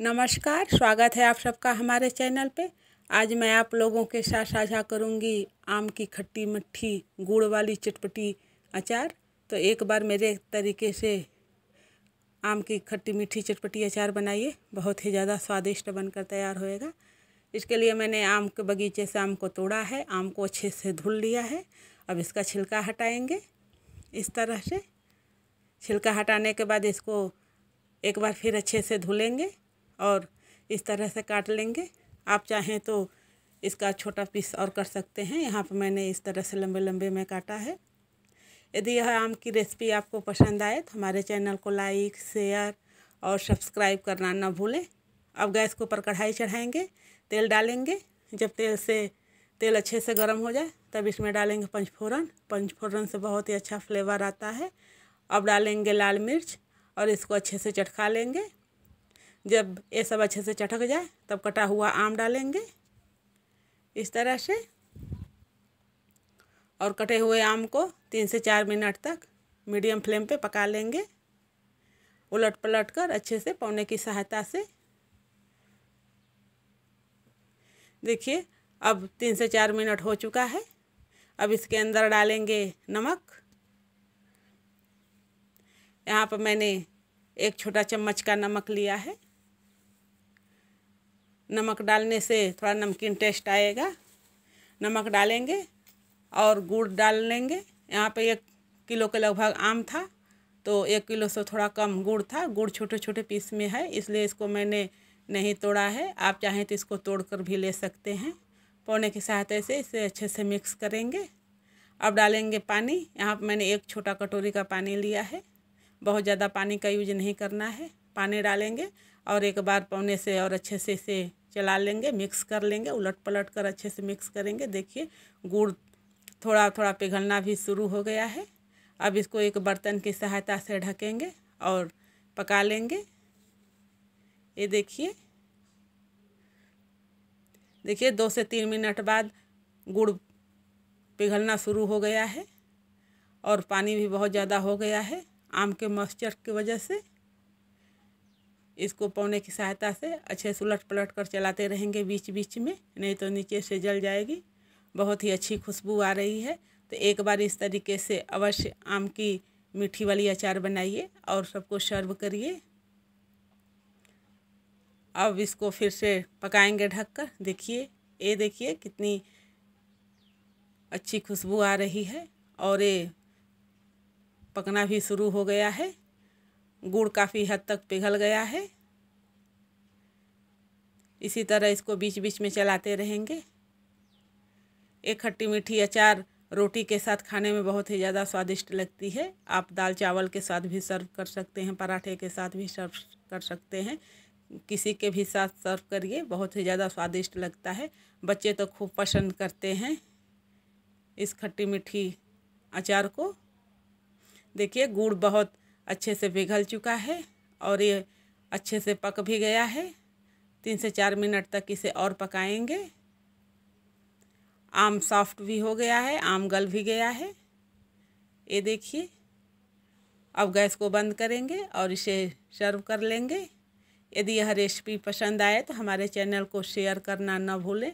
नमस्कार स्वागत है आप सबका हमारे चैनल पे आज मैं आप लोगों के साथ साझा करूंगी आम की खट्टी मट्ठी गुड़ वाली चटपटी अचार तो एक बार मेरे तरीके से आम की खट्टी मीठी चटपटी अचार बनाइए बहुत ही ज़्यादा स्वादिष्ट बनकर तैयार होएगा इसके लिए मैंने आम के बगीचे से आम को तोड़ा है आम को अच्छे से धुल लिया है अब इसका छिलका हटाएंगे इस तरह से छिलका हटाने के बाद इसको एक बार फिर अच्छे से धुलेंगे और इस तरह से काट लेंगे आप चाहें तो इसका छोटा पीस और कर सकते हैं यहाँ पर मैंने इस तरह से लंबे लंबे में काटा है यदि यह आम की रेसिपी आपको पसंद आए तो हमारे चैनल को लाइक शेयर और सब्सक्राइब करना ना भूलें अब गैस के ऊपर कढ़ाई चढ़ाएंगे तेल डालेंगे जब तेल से तेल अच्छे से गर्म हो जाए तब इसमें डालेंगे पंचफोरन पंचफोरन से बहुत ही अच्छा फ्लेवर आता है अब डालेंगे लाल मिर्च और इसको अच्छे से चटका लेंगे जब ये सब अच्छे से चटक जाए तब कटा हुआ आम डालेंगे इस तरह से और कटे हुए आम को तीन से चार मिनट तक मीडियम फ्लेम पे पका लेंगे उलट पलट कर अच्छे से पौने की सहायता से देखिए अब तीन से चार मिनट हो चुका है अब इसके अंदर डालेंगे नमक यहाँ पर मैंने एक छोटा चम्मच का नमक लिया है नमक डालने से थोड़ा नमकीन टेस्ट आएगा नमक डालेंगे और गुड़ डाल लेंगे यहाँ पे एक किलो के लगभग आम था तो एक किलो से थोड़ा कम गुड़ था गुड़ छोटे छोटे पीस में है इसलिए इसको मैंने नहीं तोड़ा है आप चाहें तो इसको तोड़कर भी ले सकते हैं पौने की सहायता से इसे अच्छे से मिक्स करेंगे अब डालेंगे पानी यहाँ पर मैंने एक छोटा कटोरी का पानी लिया है बहुत ज़्यादा पानी का यूज नहीं करना है पानी डालेंगे और एक बार पौने से और अच्छे से इसे चला लेंगे मिक्स कर लेंगे उलट पलट कर अच्छे से मिक्स करेंगे देखिए गुड़ थोड़ा थोड़ा पिघलना भी शुरू हो गया है अब इसको एक बर्तन की सहायता से ढकेंगे और पका लेंगे ये देखिए देखिए दो से तीन मिनट बाद गुड़ पिघलना शुरू हो गया है और पानी भी बहुत ज़्यादा हो गया है आम के मॉइस्चर की वजह से इसको पौने की सहायता से अच्छे से उलट पलट कर चलाते रहेंगे बीच बीच में नहीं तो नीचे से जल जाएगी बहुत ही अच्छी खुशबू आ रही है तो एक बार इस तरीके से अवश्य आम की मीठी वाली अचार बनाइए और सबको सर्व करिए अब इसको फिर से पकाएंगे ढककर देखिए ये देखिए कितनी अच्छी खुशबू आ रही है और ये पकना भी शुरू हो गया है गुड़ काफ़ी हद तक पिघल गया है इसी तरह इसको बीच बीच में चलाते रहेंगे एक खट्टी मीठी अचार रोटी के साथ खाने में बहुत ही ज़्यादा स्वादिष्ट लगती है आप दाल चावल के साथ भी सर्व कर सकते हैं पराठे के साथ भी सर्व कर सकते हैं किसी के भी साथ सर्व करिए बहुत ही ज़्यादा स्वादिष्ट लगता है बच्चे तो खूब पसंद करते हैं इस खट्टी मीठी अचार को देखिए गुड़ बहुत अच्छे से पिघल चुका है और ये अच्छे से पक भी गया है तीन से चार मिनट तक इसे और पकाएंगे आम सॉफ्ट भी हो गया है आम गल भी गया है ये देखिए अब गैस को बंद करेंगे और इसे सर्व कर लेंगे यदि यह रेसिपी पसंद आए तो हमारे चैनल को शेयर करना न भूलें